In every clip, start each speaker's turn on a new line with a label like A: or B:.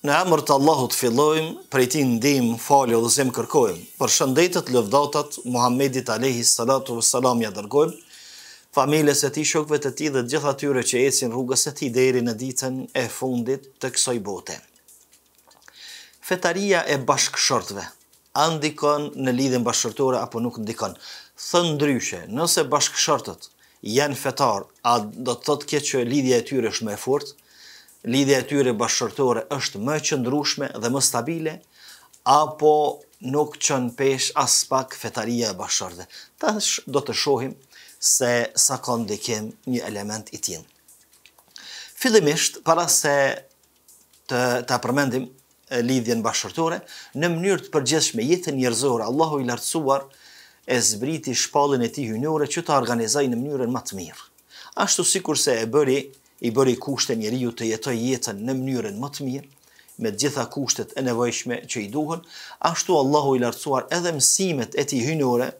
A: Në emër të Allahut fillojmë, prej ti ndim, falë dhe zemë kërkojmë. Për shëndetet, lëvdatat, Muhammedit Alehi Salatu vesselam ja dërgojmë, familjes e ti, shokve të ti dhe gjitha tyre që ecin rrugës e ti deri në ditën e fundit të kësoj bote. Fetaria e bashkëshortve, a ndikon në lidhën bashkëshortore apo nuk ndikon? Thënë ndryshe, nëse bashkëshortet janë fetar, a do të thotë kje që lidhja e tyre është me fortë, lidhja e tyre bashkëtorë është më e qëndrueshme dhe më stabile apo nuk çon pesh as pak fetaria e bashkëtorëve. Tash do të shohim se sa ka ndikim një element i tillë. Fillimisht para se të ta përmendim lidhjen bashkëtorë në mënyrë të përgjithshme jetën njerëzore, Allahu i lartësuar e zbriti shpallën e tij hyjnore që të organizaj në mënyrën më të mirë. Ashtu sikurse e bëri i bëri kushte njeriu të jetoj jetën në mënyrën më të mirë me të gjitha kushtet e nevojshme që i duhen, ashtu Allahu i lartësuar edhe mësimet e tij hyjnore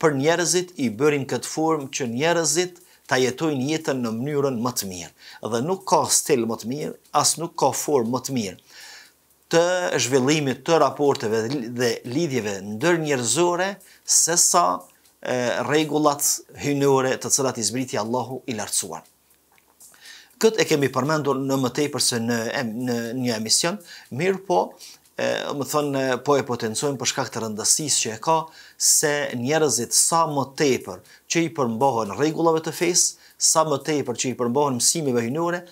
A: për njerëzit i bërin këtë formë që njerëzit ta jetojnë jetën në mënyrën më të mirë dhe nuk ka stil më të mirë, as nuk ka formë më të mirë të zhvillimit të raporteve dhe lidhjeve ndër njerëzore sesa rregullat hyjnore të cilat i zbriti Allahu i lartësuar këtë e kemi përmendur në më tej përse në, në një emision, mirë po, e, më thonë, po e potencojmë për shkak të rëndësis që e ka, se njerëzit sa më tepër që i përmbohën regullove të fesë, sa më tepër që i përmbohën mësimeve hynore,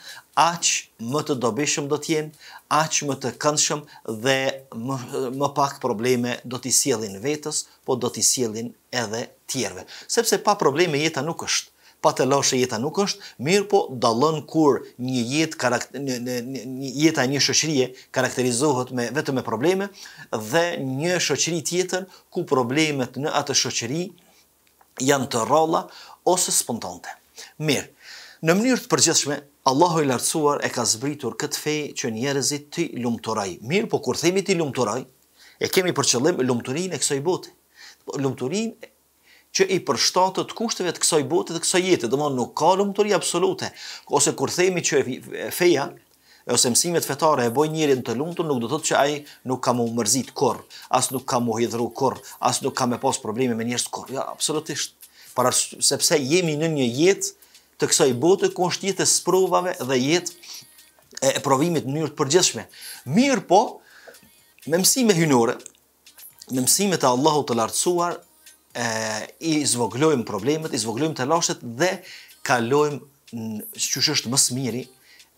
A: aq më të dobishëm do t'jenë, aq më të këndshëm dhe më, më pak probleme do t'i sielin vetës, po do t'i sielin edhe tjerve. Sepse pa probleme jeta nuk është pa të lëshë jeta nuk është, mirë po dalën kur një jetë një, jeta një shoqërie karakterizohet me vetëm me probleme dhe një shoqëri tjetër ku problemet në atë shoqëri janë të rralla ose spontante. Mirë. Në mënyrë të përgjithshme, Allahu i lartësuar e ka zbritur këtë fe që njerëzit të lumturoj. Mirë, po kur themi të lumturoj, e kemi për qëllim lumturinë e kësaj bote. Lumturinë që i përshtatet kushteve të kësaj bote dhe kësaj jete, domthonë nuk ka lumturi absolute. Ose kur themi që feja ose mësimet fetare e bojnë njërin të lumtur, nuk do të thotë që ai nuk ka mu mërzit kurr, as nuk ka mu hidhru kurr, as nuk ka më pas probleme me njerëz kurr. Jo, absolutisht. Para sepse jemi në një jetë të kësaj bote ku është jetë e sprovave dhe jetë e provimit në mënyrë të përgjithshme. Mirë po, me mësime hynore, me mësime të Allahu të lartësuar, e, i zvoglojmë problemet, i zvoglojmë të lashtet dhe kalojmë në që është më smiri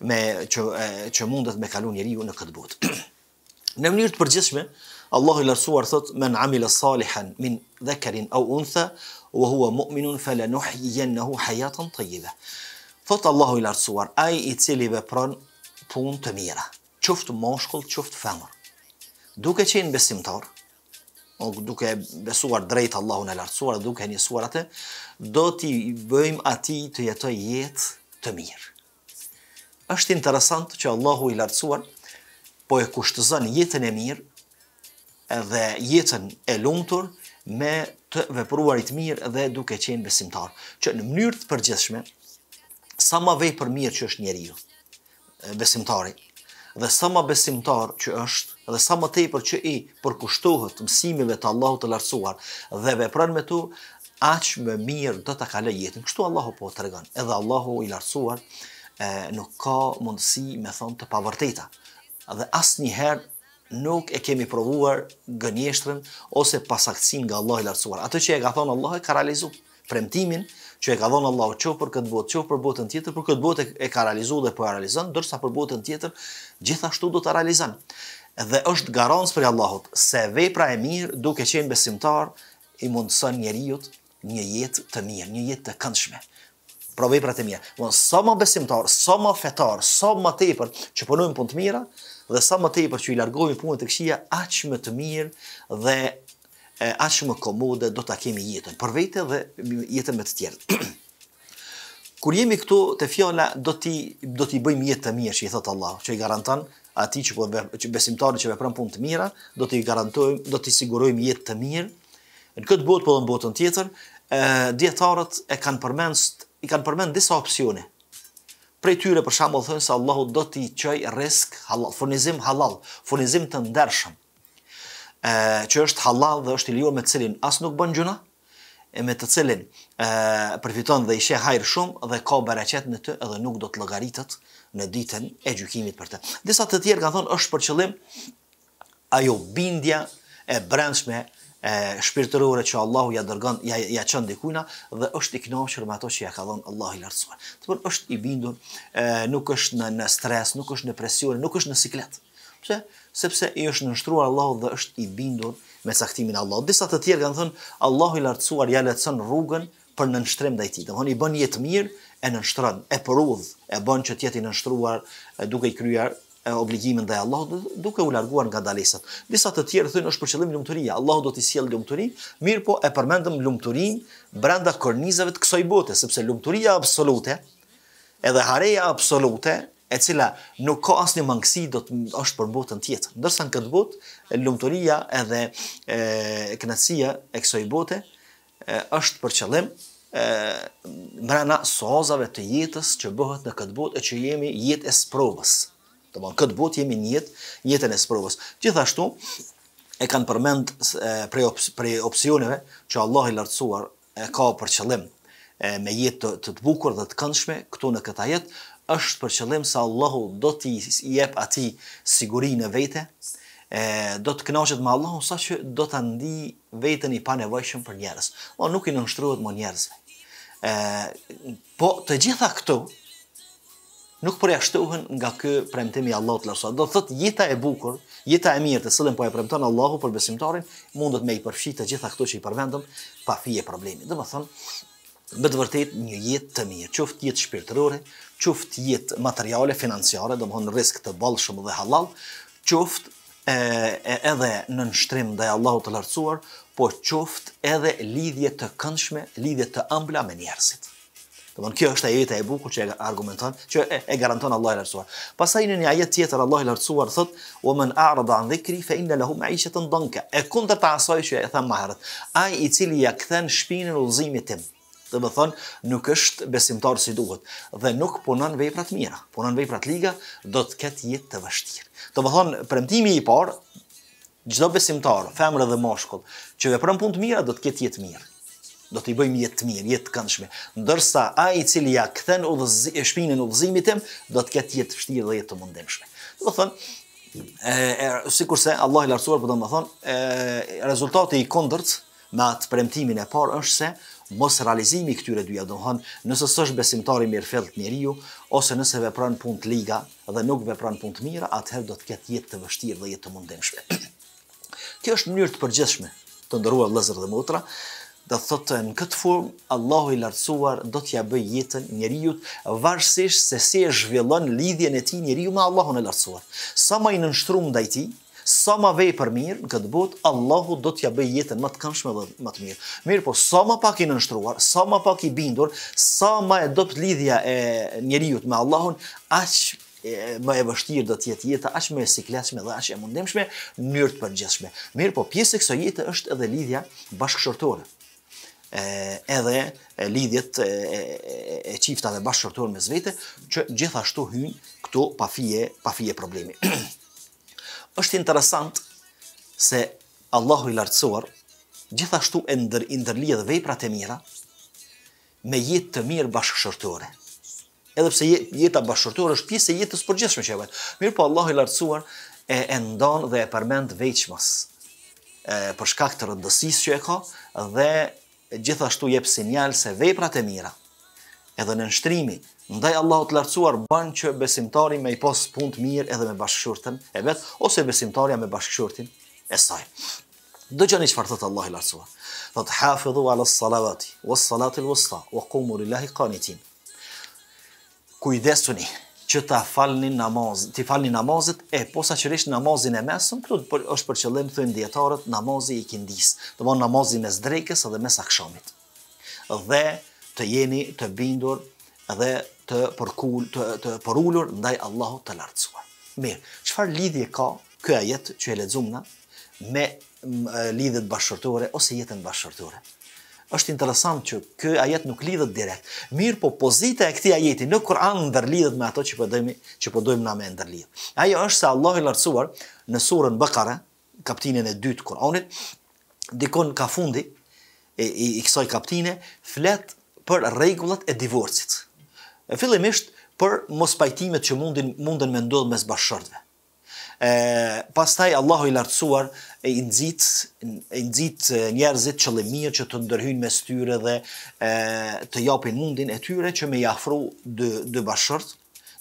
A: me, që, e, që mundet me kalu njeri ju në këtë botë. në mënyrë të përgjithshme, Allahu i lartësuar thot në amilë salihan min dhakarin au untha wa huwa mu'minun hajatën hayatan tayyiba. Fot Allahu i lartësuar ai i cili vepron punë të mira, qoftë mashkull, qoftë femër. Duke qenë besimtar, Po, duke besuar drejt Allahun e lartësuar, duke njësuar atë, do t'i bëjmë ati të jetoj jetë të mirë. Êshtë interesant që Allahu i lartësuar, po e kushtëzën jetën e mirë dhe jetën e lumëtur me të vepruarit mirë dhe duke qenë besimtar. Që në mënyrë të përgjithshme, sa ma vej për mirë që është njeri ju, besimtari, dhe sa më besimtar që është dhe sa më tepër që i përkushtohet mësimeve të Allahut të lartësuar dhe vepron me to, aq më mirë do ta kalojë jetën. Kështu Allahu po tregon. Edhe Allahu i lartësuar e, nuk ka mundësi me thon të pavërteta. Dhe asnjëherë nuk e kemi provuar gënjeshtrën ose pasaktësinë nga Allahu i lartësuar. Atë që e ka thon Allahu e ka realizuar premtimin që e ka dhënë Allahu qoftë për këtë botë, qoftë për botën tjetër, për këtë botë e ka realizuar dhe po e realizon, ndërsa për botën tjetër gjithashtu do ta realizon. Dhe është garancë për Allahut se vepra e mirë duke qenë besimtar i mundson njeriu një jetë të mirë, një jetë të këndshme. Pra veprat e mia, von sa më besimtar, sa më fetar, sa më tepër që punojmë punë të mira dhe sa më tepër që i largojmë punë të këqija, aq më të mirë dhe aq shumë komode do ta kemi jetën për vete dhe jetën me të tjerë. Kur jemi këtu te fjala do ti do ti bëjmë jetë të mirë, i thot Allah, që i garanton ati që po që besimtarët që veprojnë punë të mira, do ti garantojmë, do ti sigurojmë jetë të mirë. Në këtë botë po në botën tjetër, ë dietarët e kanë përmend i kanë përmend disa opsione. Prej tyre për shembull thonë se Allahu do ti çojë risk, halal, furnizim halal, furnizim të ndershëm e, që është halal dhe është i lejuar me të cilin as nuk bën gjuna, e me të cilin e, përfiton dhe i sheh hajër shumë dhe ka bereqet në të edhe nuk do të llogaritet në ditën e gjykimit për të. Disa të tjerë kanë thonë është për qëllim ajo bindja e brendshme e shpirtërore që Allahu ja dërgon ja ja çon dikujna dhe është i kënaqur me ato që ja ka dhënë Allahu i lartësuar. Do të thonë është i bindur, e, nuk është në, në stres, nuk është në presion, nuk është në siklet pse? Sepse i është nënshtruar Allahu dhe është i bindur me saktimin e Allahut. Disa të tjerë kanë thënë Allahu i lartësuar ja lehtëson rrugën për nënshtrim ti, dhe Domthoni i bën jetë mirë e nënshtron, e përudh, e bën që të jetë i nënshtruar duke i kryer e obligimin dhe Allah duke u larguar nga dalesat. Disa të tjerë thënë është për qëllim lumëturia, Allah do t'i sjellë një mirë po e përmendëm një brenda kornizave të kësoj bote, sepse një absolute, edhe hareja absolute, e cila nuk ka asnjë mangësi do të është për botën tjetër. Ndërsa në këtë botë lumturia edhe e kënaësia e kësaj bote e, është për qëllim mrena sozave të jetës që bëhet në këtë botë e që jemi jetë e sprovës. Të bon, këtë botë jemi jetë, jetën e sprovës. Gjithashtu, e kanë përmend prej, op prej që Allah i lartësuar e ka për qëllim me jetë të, të të bukur dhe të këndshme këtu në këta jetë, është për qëllim se Allahu do t'i jep atij sigurinë vetë, e do të kënaqet me Allahu saqë do ta ndi veten i panevojshëm për njerëz. O nuk i nënshtrohet më njerëzve. ë po të gjitha këto nuk përjashtohen nga ky premtim i Allahut lartë. Do thot jeta e bukur, jeta e mirë të cilën po e premton Allahu për besimtarin, mundot me i përfshi të gjitha këto që i përvendëm pa fije problemi. thonë, me të vërtet një jetë të mirë, qoftë jetë shpirtërore, qoftë jetë materiale, financiare, do më hënë risk të balshëm dhe halal, qoftë edhe në nështrim dhe Allahu të lartësuar, po qoftë edhe lidhje të këndshme, lidhje të ambla me njerësit. Do më kjo është jetë e bukur që e argumenton, që e, garanton Allahu i lartësuar. Pastaj në një ajet tjetër Allahu i lartësuar thot: "Wa man a'rada 'an dhikri fa inna lahu ma'ishatan danka." E kundërta asaj që e tha më ai i cili ja kthen shpinën udhëzimit tim, do të thonë nuk është besimtar si duhet dhe nuk punon vepra të mira, punon vepra të liga, do të ketë jetë të vështirë. Do të thonë premtimi i parë çdo besimtar, femër dhe mashkull, që vepron punë të mira do të ketë jetë mirë do t'i i bëjmë jetë të mirë, jetë të këndshme. Ndërsa a i cili ja këthen u e shpinën u tem, do të këtë jetë fështirë dhe jetë të mundemshme. Do të thënë, e, e, si kurse Allah i lartësuar, po do më thënë, rezultati i kondërt me atë premtimin e parë është se, mos realizimi këtyre dyja do hën, nëse s'është besimtari mirë fillt njeriu ose nëse vepron punë të liga dhe nuk vepron punë të mira, atëherë do të ketë jetë të vështirë dhe jetë të mundëshme. Kjo është mënyrë të përgjithshme të ndëruar vëllezër dhe motra, do thotë në këtë formë Allahu i lartësuar do t'ia bëj jetën njeriu varësisht se si e zhvillon lidhjen e tij njeriu me Allahun e lartësuar. Sa më i nënshtrum ndaj tij, sa ma vej për mirë në këtë botë, Allahu do t'ja bëj jetën më të këmshme dhe më të mirë. Mirë po, sa ma pak i nështruar, sa ma pak i bindur, sa ma e do lidhja e njeriut me Allahun, aqë e, më e vështirë do të jetë jeta aq më e sikletshme dhe aq e mundëmshme në mënyrë të përgjithshme. Mirë, po pjesë e kësaj jete është edhe lidhja bashkëshortore. ë edhe e, lidhjet e, e, e çiftave bashkëshortore mes vete që gjithashtu hyn këtu pa fije, pa fije problemi. është interesant se Allahu i lartësuar gjithashtu e ndër i ndërlidhet veprat e mira me jetë të mirë bashkëshortore. Edhe pse jeta bashkëshortore është pjesë e jetës përgjithshme që vet. po Allahu i lartësuar e e ndon dhe e përmend veçmas e, për shkak të rëndësisë që e ka dhe gjithashtu jep sinjal se veprat e mira edhe në nështrimi Ndaj Allahut të lartësuar ban që besimtari me i pas punë të mirë edhe me bashkëshortën e vet ose besimtaria me bashkëshortin e saj. Do çfarë thot Allahu i lartësuar. Fat hafizu ala salawati was salati al wusta wa qumu lillahi qanitin. Kujdesuni që ta falni namaz, ti falni namazet e posaçërisht namazin e mesëm, këtu është për qëllim thën dietarët namazi i kindis, domon namazin mes drekës edhe mes akşamit. Dhe të jeni të bindur dhe të përkul të të porulur ndaj Allahut të lartësuar. Mirë, çfarë lidhje ka ky ajet që e lexuam na me lidhjet bashkëtorë ose jetën bashkëtorë? është interesant që ky ajet nuk lidhet direkt. Mirë, po pozita e këtij ajeti në Kur'an ndërlidhet me ato që po dojmë, që po dojmë na me ndërlidh. Ajo është se Allahu i lartësuar në surën Bakara, kapitullin e dytë të Kur'anit, dikon ka fundi i, i, i kësaj kapitine flet për rregullat e divorcit e fillimisht për mos pajtimet që mundin mundën me ndodh mes bashkëshortëve. ë pastaj Allahu i lartësuar e i nxit e i nxit njerëzit që le mirë që të ndërhyjnë mes tyre dhe ë të japin mundin e tyre që me jafru dë dy bashkëshort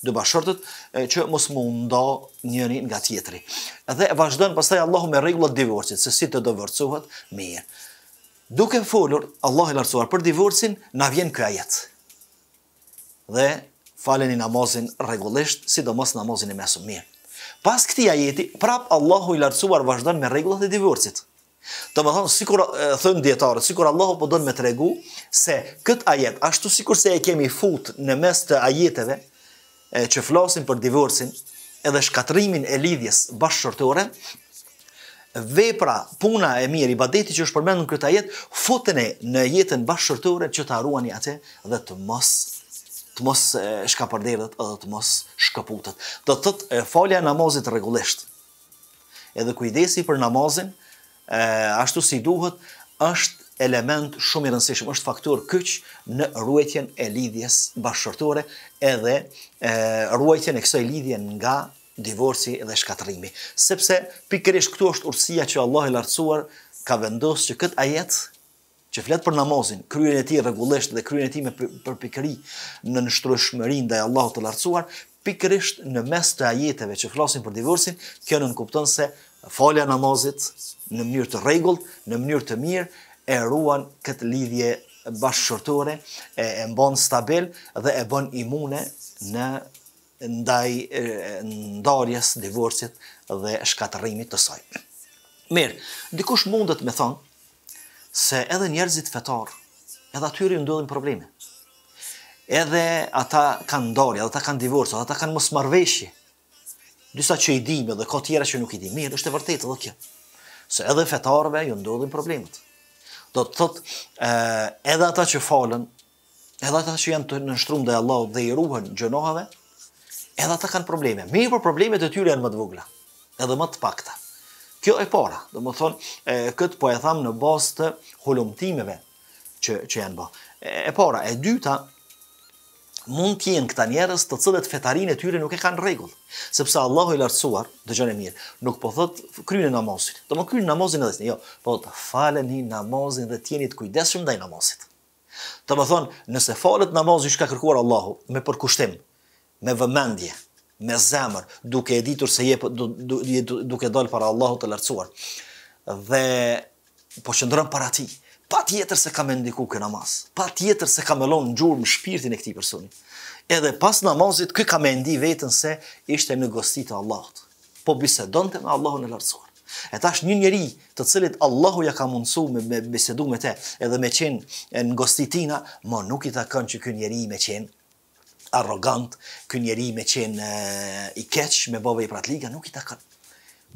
A: dy bashkëshortet që mos mundo njëri nga tjetri. Dhe vazhdon pastaj Allahu me rregullat e divorcit, se si të divorcohet mirë. Duke folur Allahu i lartësuar për divorcin, na vjen kjo ajet dhe faleni namazin rregullisht, sidomos namazin e mesum mirë. Pas këti ajeti, prap Allahu i lartësuar vazhdojnë me regullat e divorcit. Të më thonë, si kur thënë djetarët, si kur Allahu po donë me të regu, se këtë ajet, ashtu si kur se e kemi fut në mes të ajeteve, që flasin për divorcin, edhe shkatrimin e lidhjes bashkëshortore, vepra, puna e mirë, i badeti që është përmendën këtë ajet, futën në jetën bashkëshortore që të aruani atë dhe të mos të mos shka përderdhet edhe të mos shkëputet. Do të thotë falja namazit rregullisht. Edhe kujdesi për namazin, e, ashtu si duhet, është element shumë i rëndësishëm, është faktor kyç në ruajtjen e lidhjes bashkëshortore edhe e, ruajtjen e kësaj lidhje nga divorci dhe shkatrimi. Sepse pikërisht këtu është urësia që Allah i lartësuar ka vendosë që këtë ajet që flet për namazin, kryen e tij rregullisht dhe kryen e tij me për pikëri në nshtrëshmërinë ndaj Allahut të Lartësuar, pikërisht në mes të ajeteve që flasin për divorcin, kjo nën kupton se falja namazit në mënyrë të rregullt, në mënyrë të mirë e ruan këtë lidhje bashkëshortore, e, e mbon stabil dhe e bën imune në ndaj ndarjes divorcit dhe shkatërimit të saj. Mirë, dikush mundet me thonë se edhe njerëzit fetar, edhe atyri në dodhin probleme. Edhe ata kanë dori, edhe ata kanë divorcë, edhe ata kanë mos marveshje. Dysa që i dime dhe ka tjera që nuk i dime, Mirë, është e vërtetë edhe kjo. Se edhe fetarve ju ndodhin problemet. Do të thot, edhe ata që falën, edhe ata që janë të në nështrum dhe Allah dhe i ruhen gjënohave, edhe ata kanë probleme. Mirë për problemet e tyri janë më të vogla, edhe më të pakta. Kjo e para, dhe më thonë, këtë po e thamë në bazë të hulumtimeve që, që janë bë. E para, e dyta, mund të jenë këta njerëz të cilët fetarin e tyre nuk e kanë rregull, sepse Allahu i lartësuar, dëgjon e mirë, nuk po thot e namazin. Do më kryeni namazin edhe sni, jo, po të faleni namazin dhe t'jeni të kujdesshëm ndaj namazit. Do të thonë, nëse falet namazin që ka kërkuar Allahu me përkushtim, me vëmendje, me zemër, duke e ditur se je du, du, duke dal para Allahut të lartësuar. Dhe po qëndron para ti. Pa tjetër se ka me ndiku kë namaz. Pa tjetër se ka me lonë në gjurë më shpirtin e këti personi. Edhe pas namazit, kë ka me ndi vetën se ishte në gostit të Allahut. Po bisedon të me Allahun e lartësuar. E tash një njeri të cilit Allahu ja ka mundësu me, me bisedu me te edhe me qenë në gostitina, ma nuk i ta kënë që kënë njeri me qenë arrogant, ky njeri me qen i keq me bova i pratlika, liga nuk i takon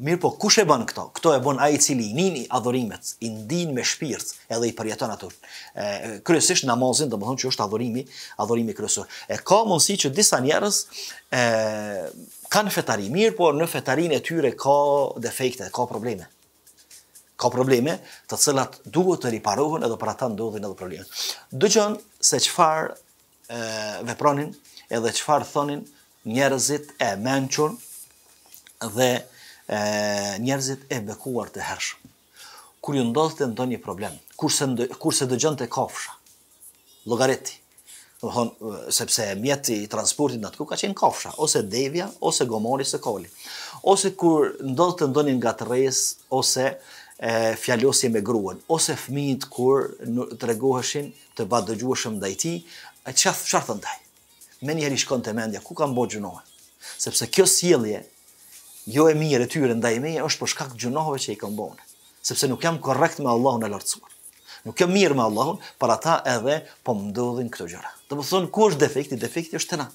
A: mirë po kush e bën këto këto e bën ai i cili i nini adhurimet i ndin me shpirt edhe i përjeton atë kryesisht namazin do të thonë që është adhurimi adhurimi kryesor e ka mundësi që disa njerëz kanë fetari mirë po në fetarinë e tyre ka defekte ka probleme ka probleme të cilat duhet të riparohen edhe për ata ndodhin edhe probleme. Dëgjon se çfarë vepronin edhe qëfar thonin njerëzit e menqur dhe e, njerëzit e bekuar të hershëm. Kur ju ndodhë të ndonjë problem, kurse, kurse dëgjën të kofsha, logareti, thon, sepse mjeti i transportit në të ku ka qenë kofsha, ose devja, ose gomori se koli, ose kur ndodhë të ndonjë nga të rejës, ose e, fjallosje me gruën, ose fmit kur të regoheshin të badëgjuashëm dhe i ti, e qa, qa me njëherë i shkon të mendja, ku kam bo gjunohet? Sepse kjo sielje, jo e mirë e tyre ndaj meje, është për shkak gjunohet që i kam bojnë. Sepse nuk jam korrekt me Allahun e lartësuar. Nuk jam mirë me Allahun, para ata edhe po më këto gjëra. Të më thonë, ku është defekti? Defekti është të na.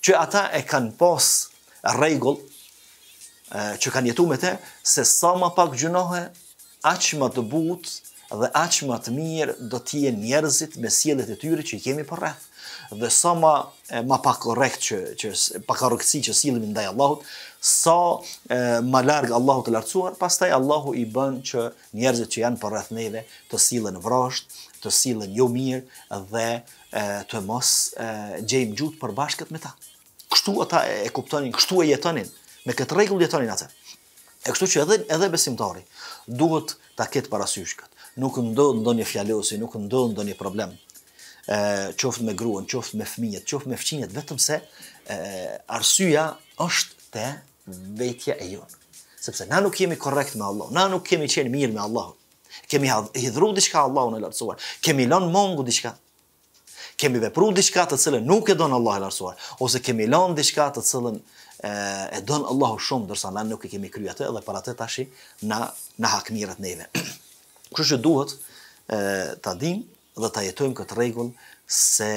A: Që ata e kanë pas regull, që kanë jetu me te, se sa ma pak gjunohet, aq më të butë dhe aq më të mirë do të jenë njerëzit me sjelljet e tyre që i kemi për rreth dhe sa ma, e, ma pa korekt që, që pa korektësi që silimi ndaj Allahut, sa e, ma largë Allahut të lartësuar, pastaj Allahu i bën që njerëzit që janë për rrethneve të silën vrasht, të silën jo mirë dhe e, të mos e, gjejmë gjutë për bashkët me ta. Kështu ata e, e kuptonin, kështu e jetonin, me këtë regull jetonin atë. E kështu që edhe, edhe besimtari duhet ta ketë parasyshkët. Nuk ndonë ndonë një fjallosi, nuk ndonë ndonë një qoftë me gruën, qoftë me fëmijët, qoftë me fëmijët, vetëm se e, arsyja është te vetja e jonë. Sepse na nuk jemi korrekt me Allah, na nuk kemi qenë mirë me Allah, kemi hidhru diçka Allah në lartësuar, kemi lënë mongu diçka, kemi vepru diçka të cilën nuk e donë Allah në lartësuar, ose kemi lënë diçka të cilën e, e donë Allah shumë, dërsa na nuk e kemi krya të dhe para të tashi na, na hakmirat neve. Kështë që duhet e, të adim dhe ta jetojmë këtë rregull se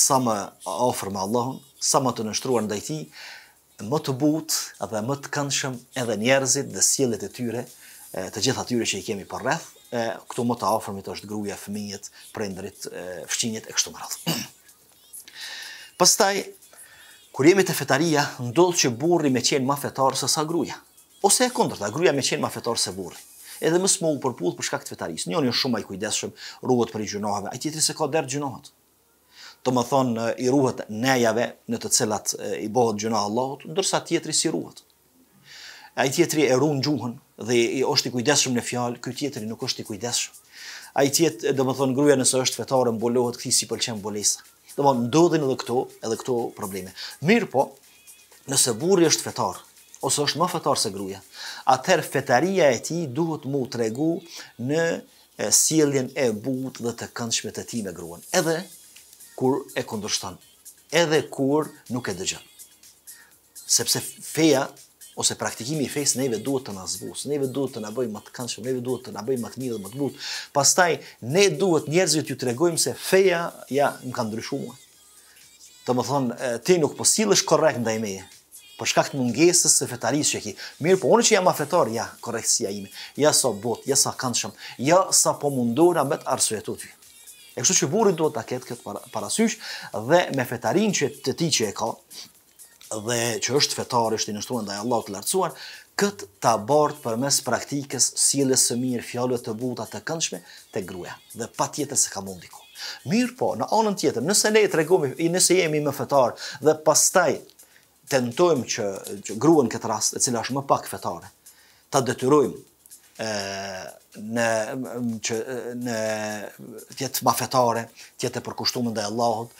A: sa më ofër me Allahun, sa më të nështruar ndaj tij, më të butë dhe më të këndshëm edhe njerëzit dhe sjellet e tyre, të gjitha tyre që i kemi për rreth, këtu më të afër të është gruja, fëmijët, prindrit, fëmijët e kështu më radhë. Pastaj, kur jemi të fetaria, ndodhë që burri me qenë ma fetar se sa gruja, ose e kundërta, gruja me qenë ma fetar se burri edhe më smu përpull për shkak të fetarisë. Njëri është shumë i kujdesshëm, rrugët për gjunohave, ai tjetri se ka derë gjunohat. Të më thonë i rruhet nejave në të cilat i bëhet gjuna Allahut, ndërsa tjetri si rruhet. Ai tjetri e ruan gjuhën dhe i është i kujdesshëm në fjalë, ky tjetri nuk është i kujdesshëm. Ai tjet, do të thon gruaja nëse është fetare mbulohet kthi si pëlqen bolesa. Do të ndodhin edhe këto, edhe këto probleme. Mirpo, nëse burri është fetar, ose është më fetar se gruaja. Atëherë fetaria e tij duhet mu tregu në sjelljen e butë dhe të këndshme të tij me gruan, edhe kur e kundërshton, edhe kur nuk e dëgjon. Sepse feja ose praktikimi i fesë neve duhet të na zbusë, neve duhet të na bëjë më të këndshëm, neve duhet të na bëjë më të mirë dhe më të butë. Pastaj ne duhet njerëzit ju tregojmë se feja ja nuk ka ndryshuar. Domethënë ti nuk po sillesh korrekt ndaj meje për shkak të mungesës së fetarisë që ki. Mirë, po unë që jam afetar, ja, korrektësia ime. Ja sa bot, ja sa këndshëm, ja sa po mundura me të arsye ty. E kështu që burrit duhet ta ketë këtë parasysh dhe me fetarin që të ti që e ka dhe që është fetar është i nështuar ndaj Allahut të lartësuar, kët ta bort përmes praktikës sjelljes së mirë, fjallët të buta të këndshme te gruaja dhe patjetër se ka mundi. Mirë po, në anën tjetër, nëse ne i tregomi, nëse jemi më fetar dhe pastaj tentojmë që, që gruën këtë rast, e cila është më pak fetare, ta detyrojmë ë në, që, në tjetë më fetare, tjetë e përkushtumën dhe Allahot,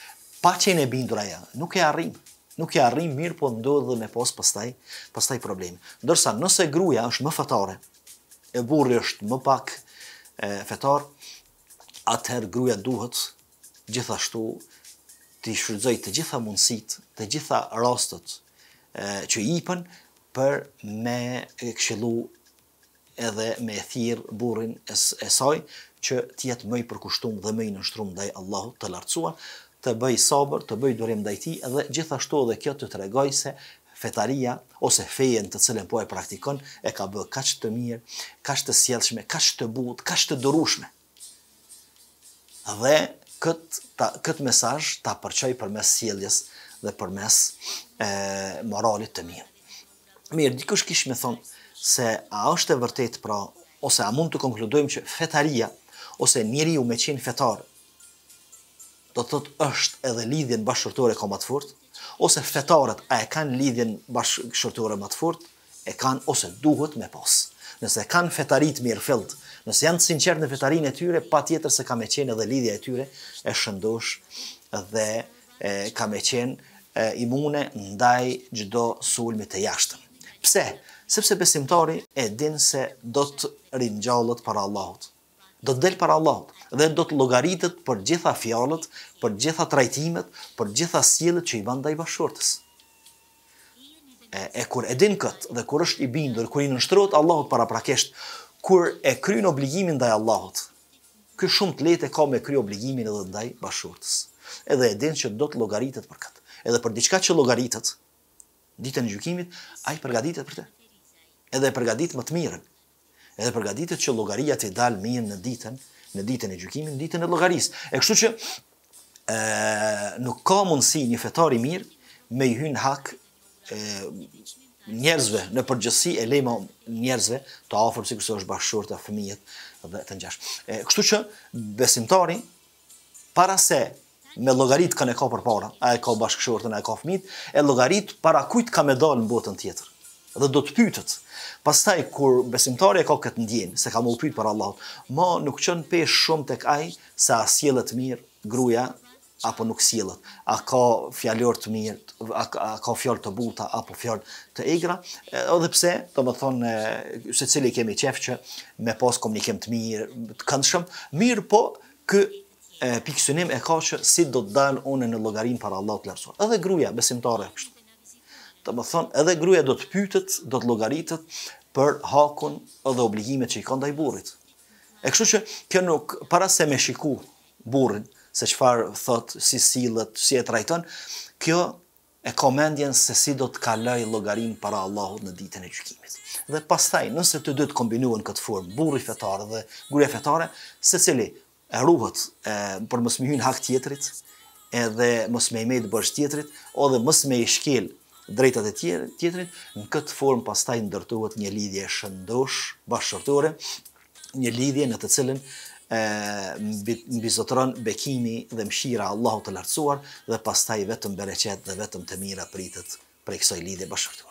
A: pa që e bindur aja, nuk e arrim, nuk e arrim mirë, po ndodhë dhe me posë pastaj, pëstaj problemi. Ndërsa nëse gruja është më fetare, e burri është më pak e, fetar, atëherë gruja duhet gjithashtu të shfrytëzoj të gjitha mundësitë, të gjitha rastet që i japën për me këshillu edhe me thirr burrin e saj që të jetë më i përkushtuar dhe më i nënshtruar ndaj Allahut të Lartësuar, të bëj sabër, të bëj durim ndaj tij dhe gjithashtu edhe kjo të tregoj se fetaria ose feja të cilën po e praktikon e ka bërë kaq të mirë, kaq të sjellshme, kaq të butë, kaq të durueshme. Dhe këtë ta, këtë mesazh ta përçoj përmes sjelljes dhe përmes e moralit të mirë. Mirë, dikush kish më thon se a është e vërtet pra ose a mund të konkludojmë që fetaria ose njeriu me qenë fetar do të thotë është edhe lidhje bashkëshortore ka më të fortë ose fetarët a e kanë lidhjen bashkëshortore më të fortë e kanë ose duhet me pasë nëse kanë fetarit të mirë fillt, nëse janë të sinqertë në fetarin e tyre, patjetër se kanë mëqenë edhe lidhja e tyre e shëndosh dhe e kanë mëqenë imune ndaj çdo sulmi të jashtëm. Pse? Sepse besimtari e din se do të ringjallet para Allahut. Do të del para Allahut dhe do të llogaritet për gjitha fjalët, për gjitha trajtimet, për gjitha sjelljet që i bandaj ndaj bashkortës e, e kur e din këtë dhe kur është i bindur, kur i nështërot Allahot para prakesht, kur e kryin obligimin dhe Allahot, kjo shumë të lete ka me kry obligimin edhe ndaj bashurëtës. Edhe e din që do të logaritet për këtë. Edhe për diçka që logaritet, ditën e gjukimit, a i përgaditet për te. Edhe e përgadit më të mirën. Edhe përgaditet që logaria të dalë mirën në ditën, në ditën e gjukimit, në ditën e logaris. E kështu që e, nuk ka mundësi një fetari mirë me i hynë hak njerëzve në përgjësi e lejmë njerëzve të afërë si është bashkëshorta e fëmijët dhe të njash. E, kështu që besimtari, para se me logarit kanë e ka për para, a e ka bashkëshortën, a e ka fëmijët, e logarit para kujt ka me dalë në botën tjetër dhe do të pytët. Pastaj, kur besimtari e ka këtë ndjenë, se ka mullë pytë për Allah, ma nuk qënë pesh shumë të kaj, sa asjelet mirë, gruja, apo nuk sjellët, a ka fjalor të mirë, a, ka fjalë të buta apo fjalë të egra, edhe pse, domethënë secili kemi qef që me pas komunikim të mirë, të këndshëm, mirë po kë e, e ka që si do të dalë unë në logarin para Allah të Edhe gruja, besimtare, kështu. Të më thonë, edhe gruja do të pytët, do të logaritët për hakun edhe obligimet që i kanë ndaj burit. E kështu që kjo nuk, para se me shiku burin, se qëfar thot, si sillet, si e trajton, kjo e komendjen se si do të kalaj logarin para Allahut në ditën e gjykimit. Dhe pastaj, nëse të të kombinuën këtë formë, burri fetare dhe gruaja fetare, se cili e ruhët e, për mësë mihyn hak tjetrit, edhe mësë me i bërsh tjetrit, o dhe mësë i shkel drejtat e tjetrit, në këtë formë pastaj ndërtohet një lidhje shëndosh, bashkërtore, një lidhje në të cilën mbi zotron bekimi dhe mshira Allahu të lartësuar dhe pastaj vetëm bereqet dhe vetëm të mira pritet prej kësaj lidhje bashkëtuar